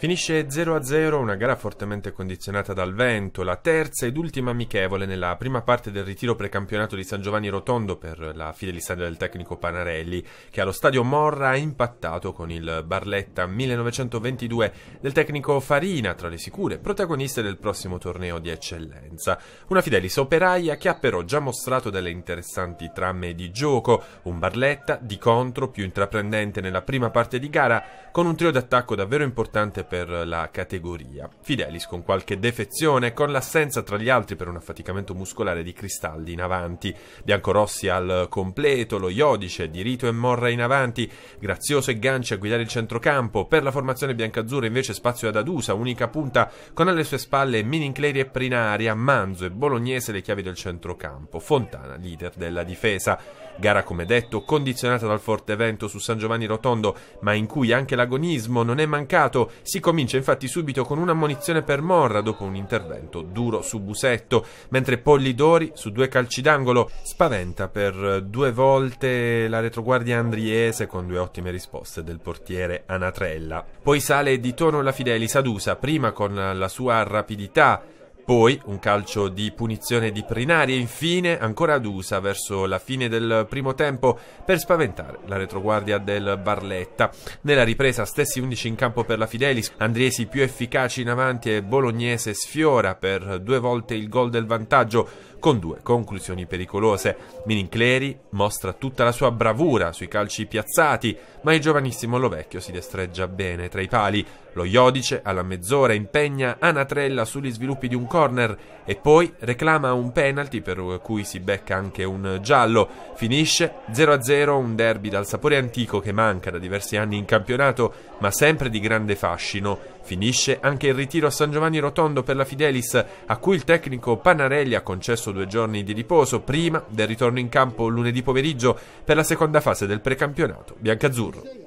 Finisce 0-0 una gara fortemente condizionata dal vento, la terza ed ultima amichevole nella prima parte del ritiro precampionato di San Giovanni Rotondo per la Fidelisada del tecnico Panarelli, che allo stadio Morra ha impattato con il Barletta 1922 del tecnico Farina tra le sicure protagoniste del prossimo torneo di eccellenza. Una Fidelis operaia che ha però già mostrato delle interessanti tramme di gioco, un Barletta di contro più intraprendente nella prima parte di gara, con un trio d'attacco davvero importante per la categoria. Fidelis con qualche defezione, con l'assenza tra gli altri per un affaticamento muscolare di cristalli in avanti, Biancorossi al completo, lo Iodice di Rito e Morra in avanti, Grazioso e Ganci a guidare il centrocampo, per la formazione biancazzurra invece spazio ad Adusa, unica punta con alle sue spalle Minincleri e Prinaria, Manzo e Bolognese le chiavi del centrocampo, Fontana leader della difesa. Gara come detto condizionata dal forte vento su San Giovanni Rotondo, ma in cui anche l'agonismo non è mancato, si si comincia infatti subito con un'ammonizione per Morra dopo un intervento duro su Busetto, mentre Pollidori su due calci d'angolo spaventa per due volte la retroguardia andriese con due ottime risposte del portiere Anatrella. Poi sale di tono la Fidelis Adusa, prima con la sua rapidità poi un calcio di punizione di Prinari e infine ancora Adusa verso la fine del primo tempo per spaventare la retroguardia del Barletta. Nella ripresa stessi 11 in campo per la Fidelis, Andriesi più efficaci in avanti e Bolognese sfiora per due volte il gol del vantaggio con due conclusioni pericolose. Minincleri mostra tutta la sua bravura sui calci piazzati, ma il giovanissimo Lovecchio si destreggia bene tra i pali. Lo Iodice alla mezz'ora impegna Anatrella sugli sviluppi di un corso corner e poi reclama un penalty per cui si becca anche un giallo. Finisce 0-0 un derby dal sapore antico che manca da diversi anni in campionato ma sempre di grande fascino. Finisce anche il ritiro a San Giovanni Rotondo per la Fidelis a cui il tecnico Panarelli ha concesso due giorni di riposo prima del ritorno in campo lunedì pomeriggio per la seconda fase del precampionato biancazzurro.